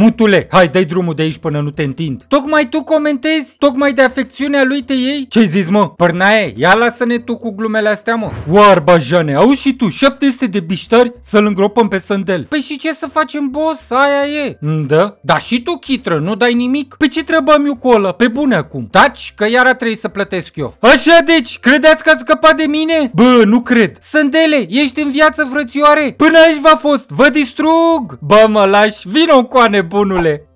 Mutule, hai, dai drumul de aici până nu te întind. Tocmai tu comentezi? Tocmai de afecțiunea lui te iei? Ce-ai zis, mă? Părnaie, ia lasă-ne tu cu glumele astea, mă. Oarba, Jane, auzi și tu, 700 de biștari să-l îngropăm pe Sândel. Păi și ce să facem, boss? Aia e. Mm, da? Da și tu, chitră, nu dai nimic? Pe păi ce treabă am eu cu ăla? Pe bune acum. Taci, că iar a să plătesc eu. Așa deci, credeți că ați scăpat de mine? Bă, nu cred. Sândele, ești în viață, frățioare. Până aici v-a fost, vă distrug. Bă, mă lași, vino cu coane, nebunule.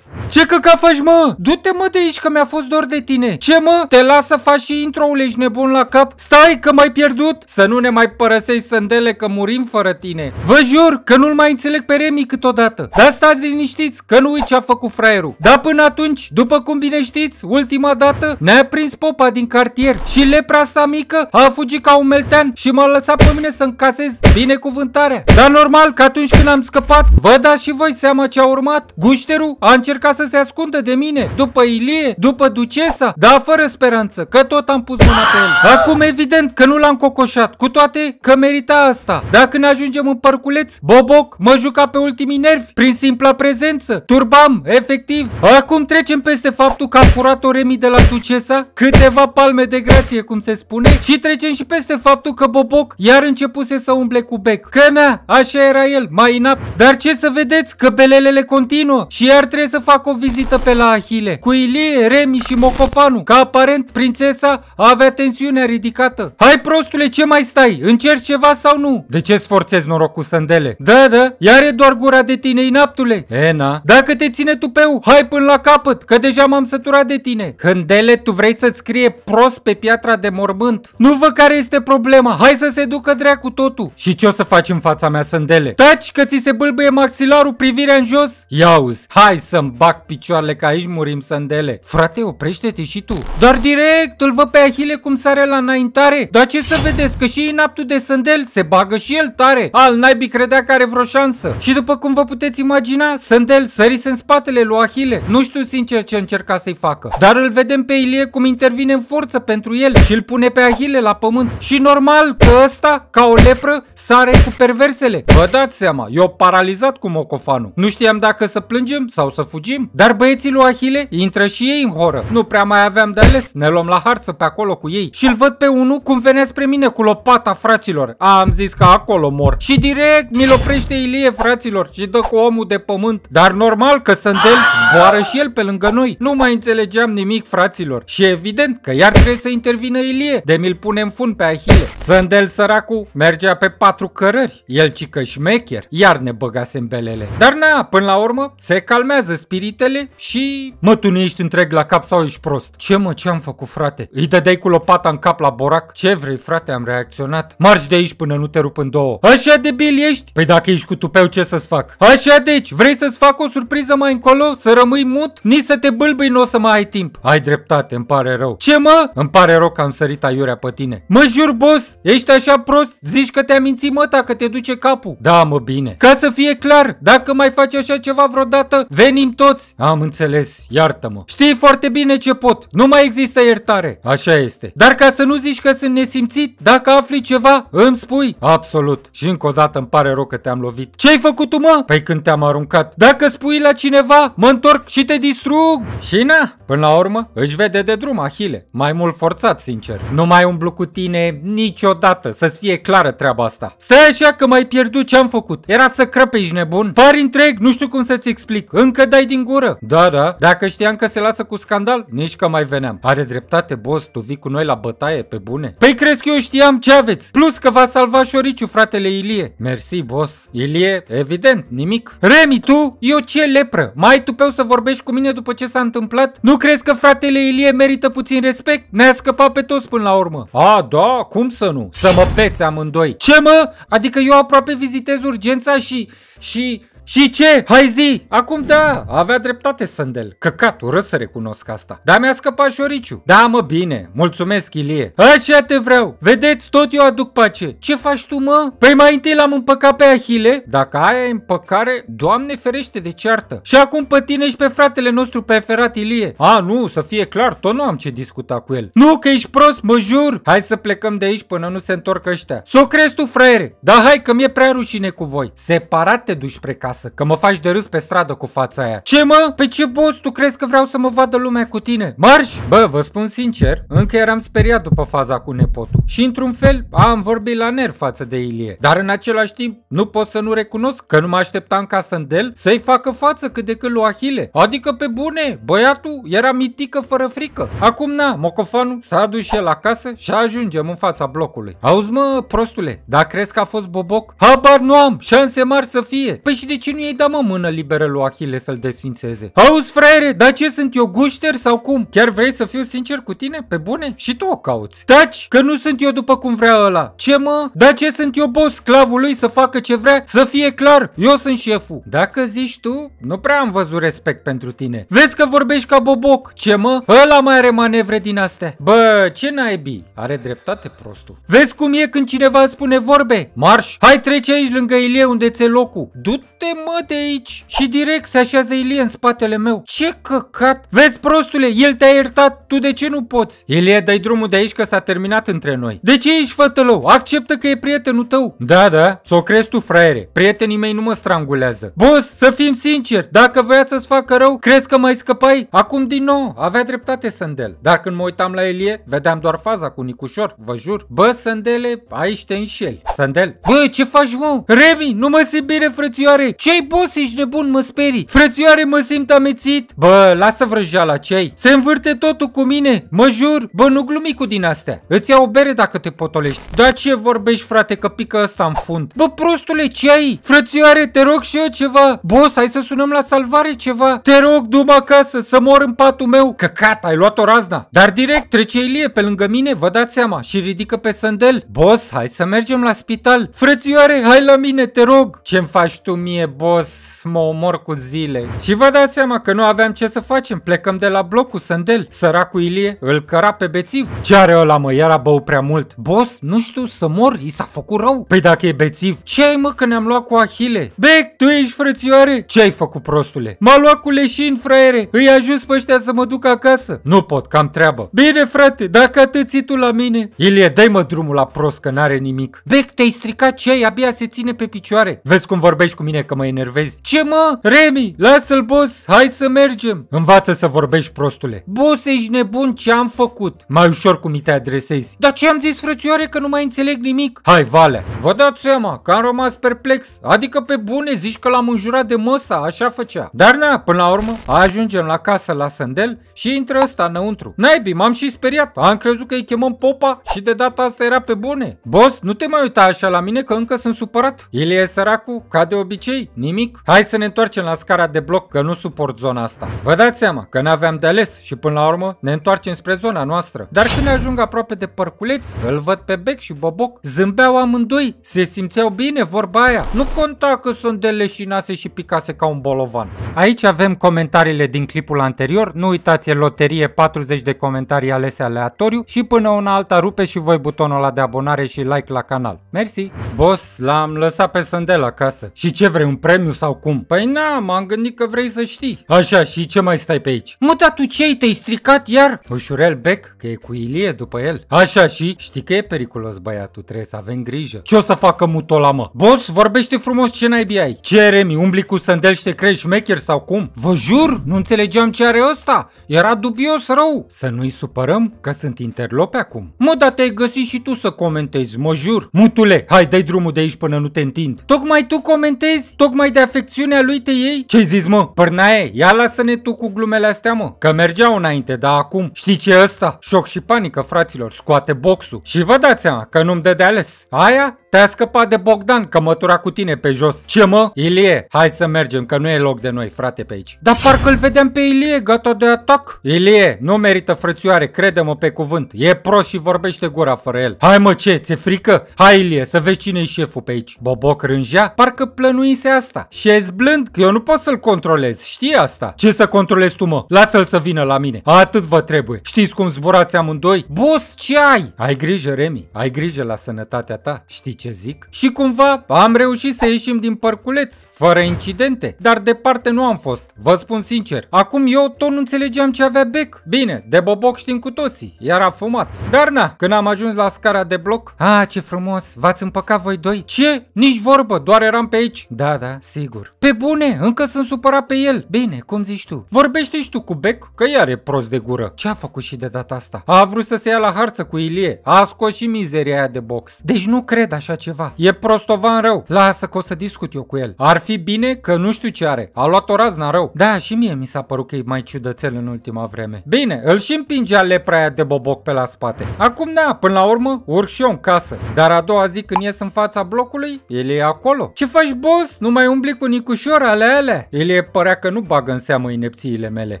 Ce căca faci, mă? Du-te, mă, de aici, că mi-a fost dor de tine. Ce, mă? Te las să faci și intro-ul, ești nebun la cap? Stai, că m-ai pierdut? Să nu ne mai părăsești sândele, că murim fără tine. Vă jur că nu-l mai înțeleg pe Remi câteodată. Dar stați liniștiți, că nu uit ce a făcut fraierul. Dar până atunci, după cum bine știți, ultima dată ne-a prins popa din cartier și lepra asta mică a fugit ca un meltean și m-a lăsat pe mine să încasez binecuvântarea. Dar normal că atunci când am scăpat, vă dați și voi seama ce a urmat. Gușterul a încercat să să se ascundă de mine, după Ilie, după Ducesa, dar fără speranță, că tot am pus mâna pe el. Acum evident că nu l-am cocoșat, cu toate că merita asta. Dacă ne ajungem în părculeț, Boboc mă juca pe ultimii nervi, prin simpla prezență, turbam, efectiv. Acum trecem peste faptul că a furat o remi de la Ducesa, câteva palme de grație, cum se spune, și trecem și peste faptul că Boboc iar începuse să umble cu bec. Că na, așa era el, mai inapt. Dar ce să vedeți, că belelele continuă și iar trebuie să fac o vizită pe la Ahile, cu Ilie, Remi și Mocofanu, că aparent prințesa avea tensiunea ridicată. Hai prostule, ce mai stai? Încerci ceva sau nu? De ce sforțezi norocul sândele? Da, da, iar e doar gura de tine, inaptule. na. dacă te ține tupeu, hai până la capăt, că deja m-am săturat de tine. Hândele, tu vrei să-ți scrie prost pe piatra de mormânt? Nu vă care este problema, hai să se ducă dreacu totul. Și ce o să faci în fața mea, sândele? Taci că ți se bâlbâie maxilarul, privirea în jos? Ia uzi, hai să-mi bag picioarele ca aici murim sandele. Frate, oprește-te și tu. Dar direct, îl văd pe Ahile cum sare la înaintare. Dar ce să vedeți, că și inaptul de sandel se bagă și el tare. Al naibii credea că are vreo șansă. Și după cum vă puteți imagina, sandel sărise în spatele lui Ahile. Nu știu sincer ce încerca să-i facă. Dar îl vedem pe Ilie cum intervine în forță pentru el și îl pune pe Ahile la pământ. Și normal că ăsta, ca o lepră, sare cu perversele. Vă dați seama, eu paralizat cu mocofanul. Nu știam dacă să plângem sau să fugim oprim. Dar băieții lui Ahile intră și ei în horă. Nu prea mai aveam de ales, ne luăm la harță pe acolo cu ei. Și-l văd pe unul cum venea spre mine cu lopata, fraților. am zis că acolo mor. Și direct mi-l oprește Ilie, fraților, și dă cu omul de pământ. Dar normal că Sândel zboară și el pe lângă noi. Nu mai înțelegeam nimic, fraților. Și evident că iar trebuie să intervină Ilie, de mi-l pune în fund pe Ahile. Sândel săracu mergea pe patru cărări, el cică șmecher, iar ne băgase în belele. Dar na, până la urmă, se calmează spiritul vitele și mă, tu nu ești întreg la cap sau ești prost. Ce mă, ce am făcut, frate? Îi dădeai cu lopata în cap la borac? Ce vrei, frate, am reacționat. Marci de aici până nu te rup în două. Așa de bil ești? Păi dacă ești cu tupeu, ce să-ți fac? Așa deci, vrei să-ți fac o surpriză mai încolo? Să rămâi mut? Nici să te bâlbâi, nu o să mai ai timp. Ai dreptate, îmi pare rău. Ce mă? Îmi pare rău că am sărit aiurea pe tine. Mă jur, boss, ești așa prost? Zici că te-am mințit măta, că te duce capul. Da, mă, bine. Ca să fie clar, dacă mai faci așa ceva vreodată, venim toți poți? Am înțeles, iartă-mă. Știi foarte bine ce pot, nu mai există iertare. Așa este. Dar ca să nu zici că sunt nesimțit, dacă afli ceva, îmi spui. Absolut. Și încă o dată îmi pare rău că te-am lovit. Ce-ai făcut tu, mă? Păi când te-am aruncat. Dacă spui la cineva, mă întorc și te distrug. Și na, până la urmă, își vede de drum Ahile. Mai mult forțat, sincer. Nu mai umblu cu tine niciodată, să-ți fie clară treaba asta. Stai așa că mai pierdut ce-am făcut. Era să crăpești nebun. Pari întreg, nu știu cum să-ți explic. Încă dai din gură. Da, da, dacă știam că se lasă cu scandal, nici că mai veneam. Are dreptate, boss, tu vii cu noi la bătaie, pe bune. Păi crezi că eu știam ce aveți? Plus că va salva șoriciu, fratele Ilie. Mersi, boss. Ilie, evident, nimic. Remi, tu? Eu ce lepră? Mai tupeu să vorbești cu mine după ce s-a întâmplat? Nu crezi că fratele Ilie merită puțin respect? Ne-a scăpat pe toți până la urmă. A, da, cum să nu? Să mă peți amândoi. Ce mă? Adică eu aproape vizitez urgența și... și... Și ce? Hai zi! Acum da! Avea dreptate Sandel, Căcat, urât să recunosc asta. Dar mi-a scăpat șoriciu. Da, mă, bine. Mulțumesc, Ilie. Așa te vreau. Vedeți, tot eu aduc pace. Ce faci tu, mă? Păi mai întâi l-am împăcat pe Ahile. Dacă aia e împăcare, Doamne ferește de ceartă. Și acum pe tine și pe fratele nostru preferat Ilie. A, nu, să fie clar, tot nu am ce discuta cu el. Nu, că ești prost, mă jur. Hai să plecăm de aici până nu se întorc ăștia. s crezi tu, fraiere. Da, hai că mi-e prea rușine cu voi. Separat te duci spre casă acasă, că mă faci de râs pe stradă cu fața aia. Ce mă? Pe păi ce boss? Tu crezi că vreau să mă vadă lumea cu tine? Marș! Bă, vă spun sincer, încă eram speriat după faza cu nepotul. Și într-un fel am vorbit la nerv față de Ilie. Dar în același timp nu pot să nu recunosc că nu mă așteptam ca să îndel să-i facă față cât de cât lui Ahile. Adică pe bune, băiatul era mitică fără frică. Acum na, mocofanul s-a adus și el acasă și ajungem în fața blocului. Auzi mă, prostule, dar crezi că a fost boboc? Habar nu am, șanse mari să fie. Păi și de ce nu i-ai dat mă mână liberă lui Achille să-l desfințeze? Auzi, fraiere, dar ce sunt eu gușter sau cum? Chiar vrei să fiu sincer cu tine? Pe bune? Și tu o cauți. Taci, că nu sunt eu după cum vrea ăla. Ce mă? Da ce sunt eu boss sclavul lui să facă ce vrea? Să fie clar, eu sunt șeful. Dacă zici tu, nu prea am văzut respect pentru tine. Vezi că vorbești ca boboc. Ce mă? Ăla mai are manevre din astea. Bă, ce naibii? Are dreptate prostul. Vezi cum e când cineva îți spune vorbe? Marș! Hai trece aici lângă Ilie unde ți locul. Du-te mă de aici! Și direct se așează Ilie în spatele meu. Ce căcat! Vezi, prostule, el te-a iertat, tu de ce nu poți? Ilie, dai drumul de aici că s-a terminat între noi. De ce ești fătălău? Acceptă că e prietenul tău. Da, da, s-o crezi tu, fraiere. Prietenii mei nu mă strangulează. Boss, să fim sinceri, dacă voia să-ți facă rău, crezi că mai scăpai? Acum din nou, avea dreptate sandel. Dar când mă uitam la Ilie, vedeam doar faza cu Nicușor, vă jur. Bă, sandele aici te înșeli. Sandel. bă, ce faci, mă? Remi, nu mă simt bine, frățioare! Ce-ai, boss? Ești nebun, mă sperii. Frățioare, mă simt amețit. Bă, lasă vrăjeala, ce-ai? Se învârte totul cu mine, mă jur. Bă, nu glumi cu din astea. Îți iau o bere dacă te potolești. Da ce vorbești, frate, că pică ăsta în fund. Bă, prostule, ce ai? Frățioare, te rog și eu ceva. Boss, hai să sunăm la salvare ceva. Te rog, du acasă, să mor în patul meu. Căcat, ai luat o razna. Dar direct trece Ilie pe lângă mine, vă dați seama, și ridică pe sândel. Boss, hai să mergem la spital. Frățioare, hai la mine, te rog. Ce-mi faci tu mie, boss, mă omor cu zile. Și vă dați seama că nu aveam ce să facem, plecăm de la blocul săndel. Săracul Ilie îl căra pe bețiv. Ce are ăla mă, iar a băut prea mult? Boss, nu știu, să mor, i s-a făcut rău. Păi dacă e bețiv, ce ai mă că ne-am luat cu Ahile? Bec, tu ești frățioare? Ce ai făcut prostule? M-a luat cu leșin, fraiere, îi ajuns pe ăștia să mă duc acasă. Nu pot, cam treabă. Bine frate, dacă atât ții tu la mine. Ilie, dai mă drumul la prost că n-are nimic. Bec, te-ai stricat ce ai, abia se ține pe picioare. Vezi cum vorbești cu mine că mă enervezi. Ce mă? Remi, lasă-l boss, hai să mergem. Învață să vorbești prostule. Boss, ești nebun, ce am făcut? Mai ușor cum îi te adresezi. Dar ce am zis, frățioare, că nu mai înțeleg nimic? Hai, vale. Vă dați seama că am rămas perplex. Adică pe bune zici că l-am înjurat de măsa, așa făcea. Dar na, până la urmă, ajungem la casă la Sandel și intră ăsta înăuntru. Naibii, m-am și speriat. Am crezut că îi chemăm popa și de data asta era pe bune. Boss, nu te mai uita așa la mine că încă sunt supărat. El e săracul, ca de obicei nimic? Hai să ne întoarcem la scara de bloc că nu suport zona asta. Vă dați seama că n-aveam de ales și până la urmă ne întoarcem spre zona noastră. Dar când ajung aproape de părculeț, îl văd pe Bec și Boboc. Zâmbeau amândoi, se simțeau bine vorba aia. Nu conta că sunt de leșinase și picase ca un bolovan. Aici avem comentariile din clipul anterior. Nu uitați, e loterie 40 de comentarii alese aleatoriu și până una alta rupe și voi butonul ăla de abonare și like la canal. Mersi! Boss, l-am lăsat pe Sândel acasă. Și ce vrei, un premiu sau cum? Păi na, m-am gândit că vrei să știi. Așa, și ce mai stai pe aici? Mă, dar tu ce ai? Te-ai stricat iar? Ușurel bec, că e cu Ilie după el. Așa și știi că e periculos băiatul, trebuie să avem grijă. Ce o să facă mutola, mă? Boss, vorbește frumos ce n-ai ai. Ce, Remi, umbli cu sândel și te crești maker sau cum? Vă jur, nu înțelegeam ce are ăsta. Era dubios rău. Să nu-i supărăm, că sunt interlope acum. Mă, dar te-ai găsit și tu să comentezi, mă jur. Mutule, hai, dai drumul de aici până nu te întind. Tocmai tu comentezi? Toc tocmai de afecțiunea lui te ei? Ce-ai zis, mă? Pârnaie, ia lasă-ne tu cu glumele astea, mă. Că mergeau înainte, dar acum, știi ce e ăsta? Șoc și panică, fraților, scoate boxul. Și vă dați seama că nu-mi dă de ales. Aia te-a scăpat de Bogdan că mătura cu tine pe jos. Ce mă? Ilie, hai să mergem că nu e loc de noi, frate, pe aici. Dar parcă îl vedem pe Ilie, gata de atac. Ilie, nu merită frățioare, crede-mă pe cuvânt. E prost și vorbește gura fără el. Hai mă, ce, ți-e frică? Hai Ilie, să vezi cine e șeful pe aici. Boboc rângea, parcă plănuise asta. Și e blând, că eu nu pot să-l controlez, știi asta. Ce să controlezi tu, mă? Lasă-l să vină la mine. Atât vă trebuie. Știți cum zburați amândoi? Bus, ce ai? Ai grijă, Remi, ai grijă la sănătatea ta. Știi ce zic, și cumva am reușit să ieșim din părculeț, fără incidente, dar departe nu am fost, vă spun sincer. Acum eu tot nu înțelegeam ce avea bec. Bine, de boboc știm cu toții, iar a fumat. Dar na, când am ajuns la scara de bloc, a, ce frumos, v-ați împăcat voi doi? Ce? Nici vorbă, doar eram pe aici. Da, da, sigur. Pe bune, încă sunt supărat pe el. Bine, cum zici tu? Vorbește și tu cu bec, că iar e prost de gură. Ce a făcut și de data asta? A vrut să se ia la harță cu Ilie, a scos și mizeria aia de box. Deci nu cred așa așa ceva. E prostovan rău. Lasă că o să discut eu cu el. Ar fi bine că nu știu ce are. A luat o razna rău. Da, și mie mi s-a părut că e mai ciudățel în ultima vreme. Bine, îl și împingea lepra aia de boboc pe la spate. Acum da, până la urmă, urc și eu în casă. Dar a doua zi când ies în fața blocului, el e acolo. Ce faci, boss? Nu mai umbli cu nicușor ale alea? El e părea că nu bagă în seamă inepțiile mele.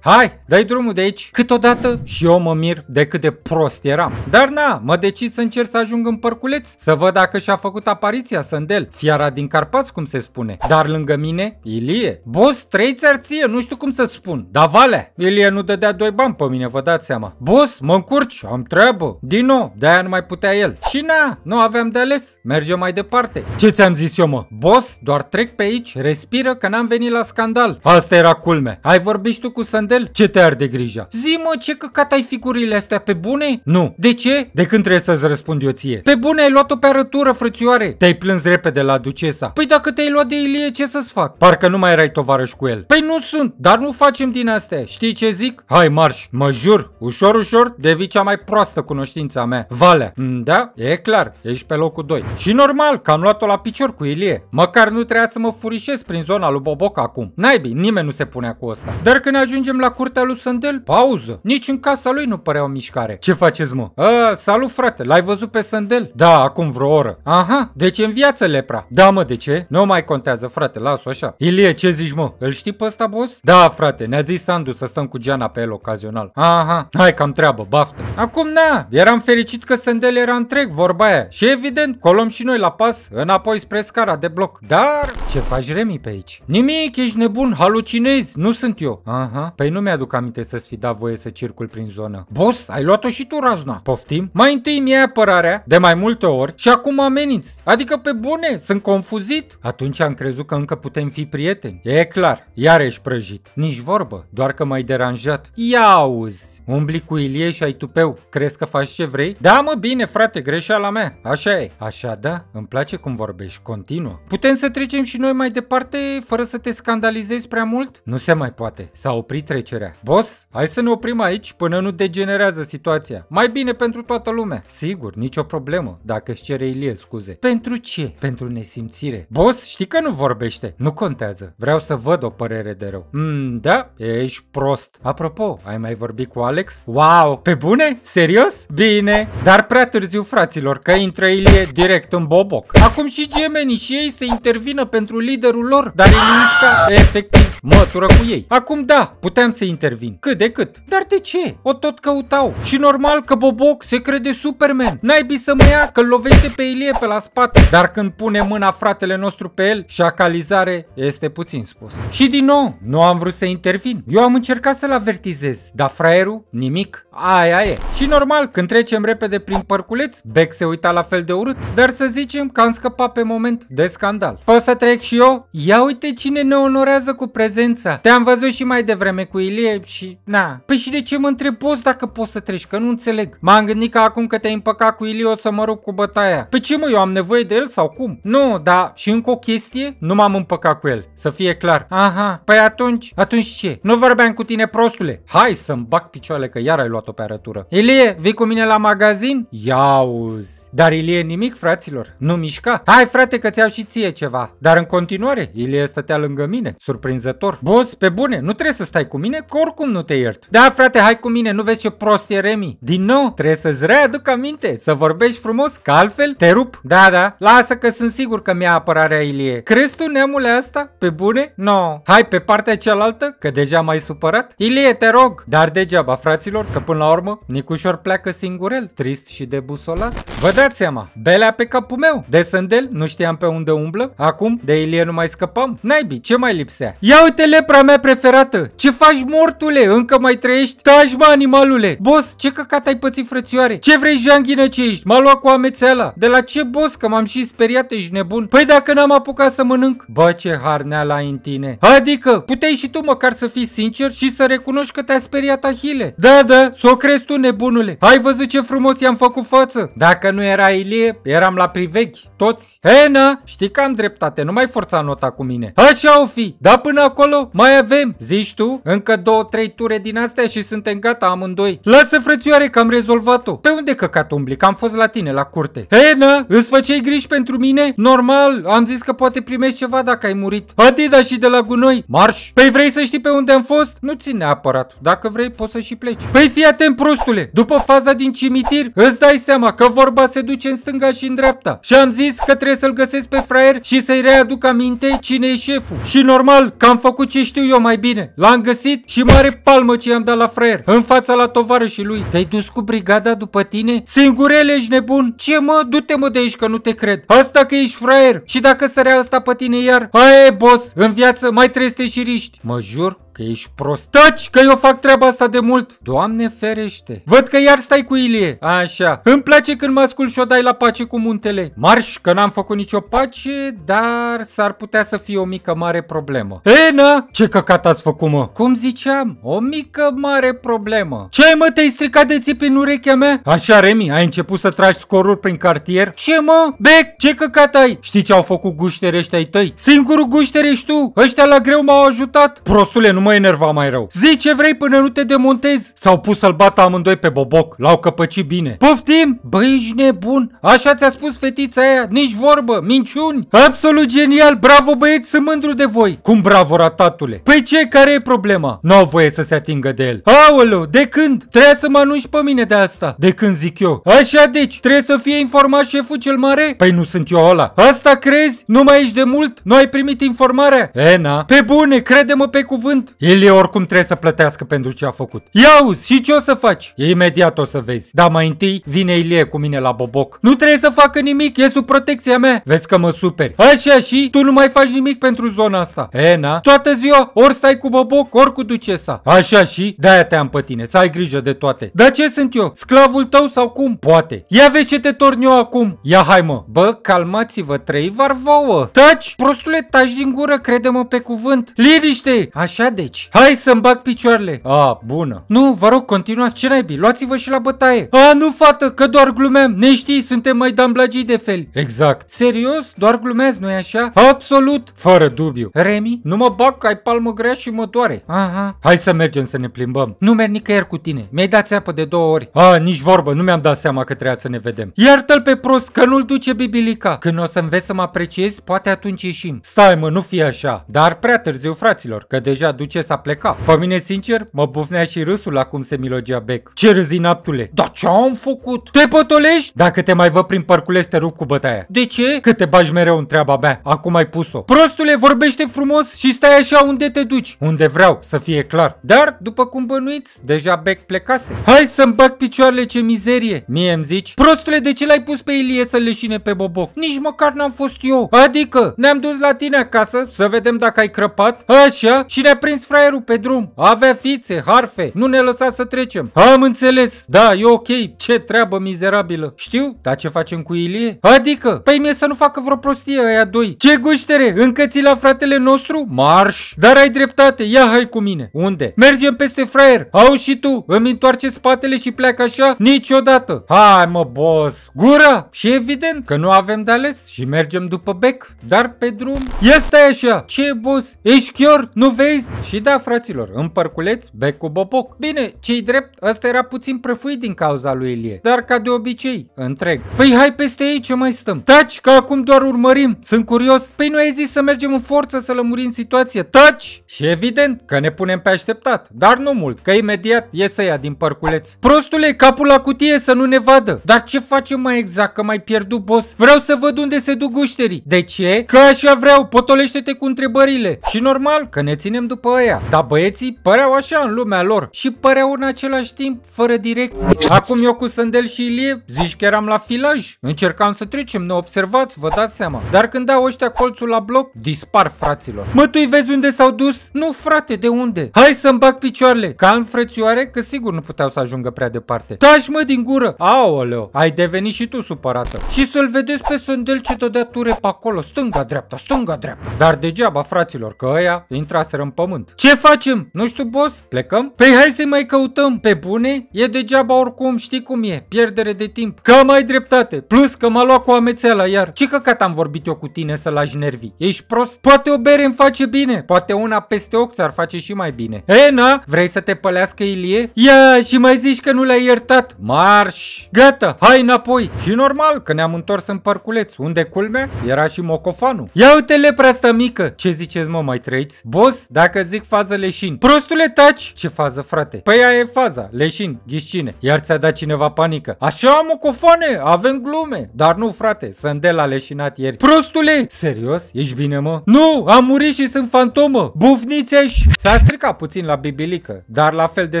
Hai, dai drumul de aici. Câteodată și eu mă mir de cât de prost eram. Dar na, mă decid să încerc să ajung în părculeț, să văd dacă și-a a făcut apariția Sândel, fiara din Carpați, cum se spune. Dar lângă mine, Ilie. Boss, trei țărție, nu știu cum să spun. Da vale, Ilie nu dădea doi bani pe mine, vă dați seama. Boss, mă încurci, am treabă. Din nou, de-aia nu mai putea el. Și na, nu aveam de ales, mergem mai departe. Ce ți-am zis eu, mă? Boss, doar trec pe aici, respiră că n-am venit la scandal. Asta era culme. Ai vorbit și tu cu Sândel? Ce te arde grija? Zi, mă, ce căcat ai figurile astea pe bune? Nu. De ce? De când trebuie să-ți răspund eu ție? Pe bune ai luat-o pe arătură, frate frățioare, te-ai plâns repede la ducesa. Păi dacă te-ai luat de Ilie, ce să-ți fac? Parcă nu mai erai tovarăș cu el. Păi nu sunt, dar nu facem din astea. Știi ce zic? Hai marș, mă jur, ușor, ușor, devii cea mai proastă cunoștința mea. Vale. Mm, da, e clar, ești pe locul 2. Și normal, că am luat-o la picior cu Ilie. Măcar nu trebuia să mă furișez prin zona lui Boboc acum. Naibii, nimeni nu se punea cu asta. Dar când ajungem la curtea lui Sandel, pauză. Nici în casa lui nu părea o mișcare. Ce faceți, mă? A, ă, salut, frate, l-ai văzut pe Sandel? Da, acum vreo oră. A, Aha, deci în viață lepra. Da, mă, de ce? Nu mai contează, frate, las-o așa. Ilie, ce zici, mă? Îl știi pe ăsta, boss? Da, frate, ne-a zis Sandu să stăm cu Geana pe el ocazional. Aha, hai că am treabă, baftă. Acum, na, eram fericit că Sandel era întreg, vorba aia. Și evident, colom și noi la pas, înapoi spre scara de bloc. Dar, ce faci, Remi, pe aici? Nimic, ești nebun, halucinezi, nu sunt eu. Aha, păi nu mi-aduc aminte să-ți fi dat voie să circul prin zonă. Boss, ai luat-o și tu, razna. Poftim? Mai întâi mi-e apărarea, de mai multe ori, și acum am veniți? Adică pe bune, sunt confuzit? Atunci am crezut că încă putem fi prieteni. E clar, iar ești prăjit. Nici vorbă, doar că m-ai deranjat. Ia auzi, umbli cu Ilie și ai tupeu. Crezi că faci ce vrei? Da, mă, bine, frate, greșeala mea. Așa e. Așa da, îmi place cum vorbești, continuă. Putem să trecem și noi mai departe fără să te scandalizezi prea mult? Nu se mai poate, s-a oprit trecerea. Boss, hai să ne oprim aici până nu degenerează situația. Mai bine pentru toată lumea. Sigur, nicio problemă, dacă își cere Ilie scuze. Pentru ce? Pentru nesimțire. Boss, știi că nu vorbește. Nu contează. Vreau să văd o părere de rău. Mmm, da, ești prost. Apropo, ai mai vorbit cu Alex? Wow, pe bune? Serios? Bine. Dar prea târziu, fraților, că intră Ilie direct în boboc. Acum și gemenii și ei se intervină pentru liderul lor, dar Iliușca efectiv mătură cu ei. Acum da, puteam să intervin, cât de cât. Dar de ce? O tot căutau. Și normal că Boboc se crede Superman. N-ai să mă ia că lovește pe Ilie pe la spate, dar când pune mâna fratele nostru pe el, șacalizare este puțin spus. Și din nou, nu am vrut să intervin. Eu am încercat să-l avertizez, dar fraierul, nimic, aia e. Și normal, când trecem repede prin părculeț, Beck se uita la fel de urât, dar să zicem că am scăpat pe moment de scandal. Pot să trec și eu? Ia uite cine ne onorează cu prezența. Te-am văzut și mai devreme cu Ilie și... Na. Păi și de ce mă întreb poți dacă poți să treci, că nu înțeleg. M-am gândit că acum că te-ai împăcat cu Ilie o să mă rup cu bătaia. Pe păi ce mă mă, eu am nevoie de el sau cum? Nu, dar și încă o chestie, nu m-am împăcat cu el, să fie clar. Aha, păi atunci, atunci ce? Nu vorbeam cu tine, prostule. Hai să-mi bag picioarele că iar ai luat-o pe arătură. Ilie, vii cu mine la magazin? Iauz. Dar Ilie nimic, fraților, nu mișca. Hai frate că ți-au și ție ceva. Dar în continuare, Ilie stătea lângă mine, surprinzător. Boss, pe bune, nu trebuie să stai cu mine, că oricum nu te iert. Da, frate, hai cu mine, nu vezi ce prost e Remi. Din nou, trebuie să-ți readuc aminte, să vorbești frumos, că altfel te rup da, da. Lasă că sunt sigur că mi-a apărarea Ilie. Crezi tu, neamule, asta? Pe bune? No. Hai pe partea cealaltă, că deja m-ai supărat. Ilie, te rog. Dar degeaba, fraților, că până la urmă Nicușor pleacă singurel, trist și debusolat. Vă dați seama, belea pe capul meu. De sândel, nu știam pe unde umblă. Acum, de Ilie nu mai scăpam. Naibii, ce mai lipsea? Ia uite lepra mea preferată. Ce faci, mortule? Încă mai trăiești? Taci, mă, animalule. Boss, ce căcat ai pățit, frățioare? Ce vrei, janghină ce ești? M-a luat cu amețeala. De la ce boss, că m-am și speriat, ești nebun. Păi dacă n-am apucat să mănânc? Bă, ce la în tine. Adică, puteai și tu măcar să fii sincer și să recunoști că te-a speriat Ahile. Da, da, s-o crezi tu, nebunule. Ai văzut ce frumos i-am făcut față. Dacă nu era Ilie, eram la privechi, toți. Hena, știi că am dreptate, nu mai forța nota cu mine. Așa o fi, da până acolo mai avem, zici tu? Încă două, trei ture din astea și suntem gata amândoi. Lasă frățioare că am rezolvat-o. Pe unde căcat umbli? Că am fost la tine, la curte. na. Îți făceai griji pentru mine? Normal, am zis că poate primești ceva dacă ai murit. Adida și de la gunoi, marș! Păi vrei să știi pe unde am fost? Nu ține neapărat. Dacă vrei, poți să și pleci. Păi fii atent, prostule! După faza din cimitir, îți dai seama că vorba se duce în stânga și în dreapta. Și am zis că trebuie să-l găsesc pe fraier și să-i readuc aminte cine e șeful. Și normal că am făcut ce știu eu mai bine. L-am găsit și mare palmă ce i-am dat la fraier, în fața la tovarășii lui. Te-ai dus cu brigada după tine? Singurele ești nebun? Ce mă? Du-te mă de aici că nu te cred. Asta că ești fraier. Și dacă sărea asta pe tine iar, aia e boss, în viață mai trebuie să te șiriști. Mă jur, că ești prostaci că eu fac treaba asta de mult. Doamne ferește. Văd că iar stai cu Ilie. Așa. Îmi place când mă ascult și o dai la pace cu muntele. Marș, că n-am făcut nicio pace, dar s-ar putea să fie o mică mare problemă. Ena, ce căcat ați făcut, mă? Cum ziceam, o mică mare problemă. Ce mă, te-ai stricat de țipi în urechea mea? Așa, Remi, ai început să tragi scoruri prin cartier? Ce mă? Bec, ce căcat ai? Știi ce au făcut guștere ai tăi? Singurul guștere tu, ăștia la greu m-au ajutat. Prostule, nu mă enerva mai rău. Zi ce vrei până nu te demontezi. S-au pus să-l bată amândoi pe boboc. L-au căpăcit bine. Poftim! Băi, ești nebun! Așa ți-a spus fetița aia. Nici vorbă, minciuni. Absolut genial! Bravo băieți, sunt mândru de voi. Cum bravo, ratatule? Păi ce? Care e problema? Nu au voie să se atingă de el. Aoleu, de când? Trebuie să mă anunci pe mine de asta. De când zic eu? Așa deci, trebuie să fie informat șeful cel mare? Păi nu sunt eu ăla. Asta crezi? Nu mai ești de mult? Nu ai primit informarea? Ena, pe bune, crede-mă pe cuvânt. El e oricum trebuie să plătească pentru ce a făcut. Ia uzi, și ce o să faci? E imediat o să vezi. Dar mai întâi vine Ilie cu mine la boboc. Nu trebuie să facă nimic, e sub protecția mea. Vezi că mă superi. Așa și tu nu mai faci nimic pentru zona asta. E, na? Toată ziua ori stai cu boboc, ori cu ducesa. Așa și de-aia te-am pe tine, să ai grijă de toate. Dar ce sunt eu? Sclavul tău sau cum? Poate. Ia vezi ce te torn eu acum. Ia hai mă. Bă, calmați-vă, trei varvouă. Taci, prostule, taci din gură, crede-mă pe cuvânt. Liniște! Așa de aici. Hai să-mi bag picioarele. A, bună. Nu, vă rog, continuați ce naibii, luați-vă și la bătaie. A, nu, fată, că doar glumeam. Ne știi, suntem mai damblagii de fel. Exact. Serios? Doar glumezi, nu-i așa? Absolut. Fără dubiu. Remi, nu mă bag că ai palmă grea și mă doare. Aha. Hai să mergem să ne plimbăm. Nu merg nicăieri cu tine. Mi-ai dat apă de două ori. A, nici vorbă, nu mi-am dat seama că trebuia să ne vedem. Iartă-l pe prost că nu-l duce bibilica. Când o să înveți să mă apreciezi, poate atunci ieșim. Stai mă, nu fi așa. Dar prea târziu, fraților, că deja duce s a plecat. Pe mine, sincer, mă bufnea și râsul la cum se milogea Beck. Ce râzi, naptule? Dar ce am făcut? Te potolești? Dacă te mai văd prin parcules, te rup cu bătaia. De ce? Că te bagi mereu în treaba mea. Acum ai pus-o. Prostule, vorbește frumos și stai așa unde te duci. Unde vreau, să fie clar. Dar, după cum bănuiți, deja Beck plecase. Hai să-mi bag picioarele ce mizerie. Mie îmi zici? Prostule, de ce l-ai pus pe Ilie să leșine pe boboc? Nici măcar n-am fost eu. Adică, ne-am dus la tine acasă să vedem dacă ai crăpat. Așa, și ne-a prins Opriți fraierul pe drum! Avea fițe, harfe, nu ne lăsa să trecem! Am înțeles! Da, e ok! Ce treabă mizerabilă! Știu, dar ce facem cu Ilie? Adică, păi mie să nu facă vreo prostie aia doi! Ce guștere! Încă ți la fratele nostru? Marș! Dar ai dreptate, ia hai cu mine! Unde? Mergem peste fraier! Au și tu! Îmi întoarce spatele și pleacă așa? Niciodată! Hai mă, boss! Gura! Și evident că nu avem de ales și mergem după bec, dar pe drum... Ia stai așa! Ce, boss? Ești chior? Nu vezi? Și și da, fraților, în părculeț, bec cu bopoc. Bine, cei drept, ăsta era puțin prăfuit din cauza lui Ilie, dar ca de obicei, întreg. Păi hai peste ei, ce mai stăm? Taci, că acum doar urmărim, sunt curios. Păi nu ai zis să mergem în forță să lămurim situația, taci! Și evident că ne punem pe așteptat, dar nu mult, că imediat iese ea din părculeț. Prostule, capul la cutie să nu ne vadă. Dar ce facem mai exact, că mai pierdut boss? Vreau să văd unde se duc gușterii. De ce? Că așa vreau, potolește-te cu întrebările. Și normal, că ne ținem după aia ea. Dar băieții păreau așa în lumea lor și păreau în același timp fără direcție. Acum eu cu Sandel și Ilie zici că eram la filaj. Încercam să trecem, neobservați, observați, vă dați seama. Dar când dau ăștia colțul la bloc, dispar fraților. Mă, tu vezi unde s-au dus? Nu, frate, de unde? Hai să-mi bag picioarele. Calm, frățioare, că sigur nu puteau să ajungă prea departe. Tași, mă, din gură! Aoleo, ai devenit și tu supărată. Și să-l vedeți pe Sandel ce dădea ture pe acolo, stânga-dreapta, stânga-dreapta. Dar degeaba, fraților, că ăia intraseră în pământ. Ce facem? Nu știu, boss? Plecăm? Păi hai să mai căutăm. Pe bune? E degeaba oricum, știi cum e. Pierdere de timp. Că mai dreptate. Plus că m-a luat cu amețeala iar. Ce căcat am vorbit eu cu tine să lași nervii? Ești prost? Poate o bere îmi face bine. Poate una peste ochi ar face și mai bine. E, na? Vrei să te pălească Ilie? Ia și mai zici că nu l-ai iertat. Marș! Gata, hai înapoi. Și normal că ne-am întors în parculeț. Unde culmea? Era și mocofanul. Ia uite lepra asta mică. Ce ziceți mă, mai trăiți? Boss, dacă zici zic fază leșin. Prostule, taci! Ce fază, frate? Păi aia e faza, leșin, ghișcine. Iar ți-a dat cineva panică. Așa, o cofane, avem glume. Dar nu, frate, de a leșinat ieri. Prostule! Serios? Ești bine, mă? Nu, am murit și sunt fantomă. Bufnițeș! S-a stricat puțin la bibilică, dar la fel de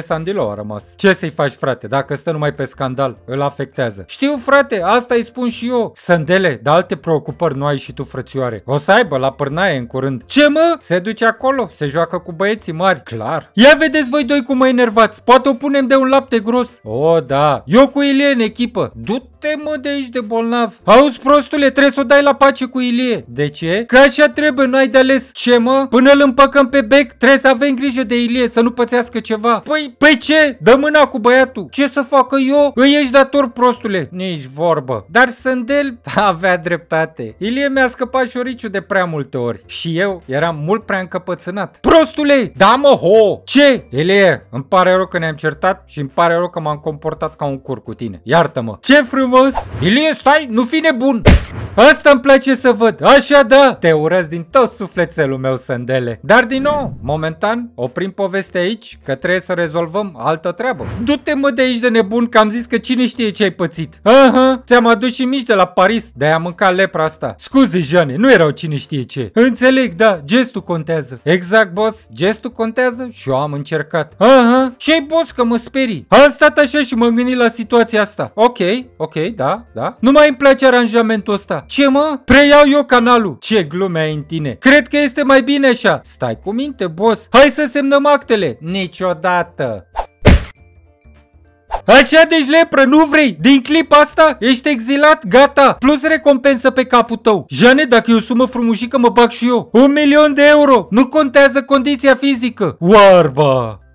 Sandilo a rămas. Ce să-i faci, frate, dacă stă numai pe scandal, îl afectează. Știu, frate, asta îi spun și eu. Sandele, dar alte preocupări nu ai și tu, frățioare. O să aibă la pârnaie în curând. Ce mă? Se duce acolo, se joacă cu băieții mari, clar. Ia vedeți voi doi cum mă enervați, poate o punem de un lapte gros. O, oh, da, eu cu Ilie în echipă, du-te mă de aici de bolnav. Auzi prostule, trebuie să o dai la pace cu Ilie. De ce? Că așa trebuie, nu ai de ales. Ce mă? Până îl împăcăm pe bec, trebuie să avem grijă de Ilie, să nu pățească ceva. Păi, pe păi ce? Dă mâna cu băiatul. Ce să facă eu? Îi ești dator prostule. Nici vorbă. Dar Sândel avea dreptate. Ilie mi-a scăpat șoriciu de prea multe ori. Și eu eram mult prea încăpățânat. Prost prostule! Da mă, ho! Ce? Elie, îmi pare rău că ne-am certat și îmi pare rău că m-am comportat ca un cur cu tine. Iartă-mă! Ce frumos! Elie, stai! Nu fi nebun! Asta îmi place să văd, așa da! Te urăsc din tot sufletelul meu, sandele. Dar din nou, momentan, oprim povestea aici, că trebuie să rezolvăm altă treabă. Du-te mă de aici de nebun, că am zis că cine știe ce ai pățit. Aha, ți-am adus și mici de la Paris, de a am mâncat lepra asta. Scuze, Jane, nu erau cine știe ce. Înțeleg, da, gestul contează. Exact, boss, gestul contează? Și eu am încercat. Aha, ce-i boss că mă sperii? Am stat așa și m-am gândit la situația asta. Ok, ok, da, da. Nu mai îmi place aranjamentul ăsta. Ce mă? Preiau eu canalul. Ce glume ai în tine. Cred că este mai bine așa. Stai cu minte, boss. Hai să semnăm actele. Niciodată. Așa deci lepră, nu vrei? Din clipa asta ești exilat, gata. Plus recompensă pe capul tău. Jane, dacă e o sumă frumușică, mă bag și eu. Un milion de euro. Nu contează condiția fizică. Warba.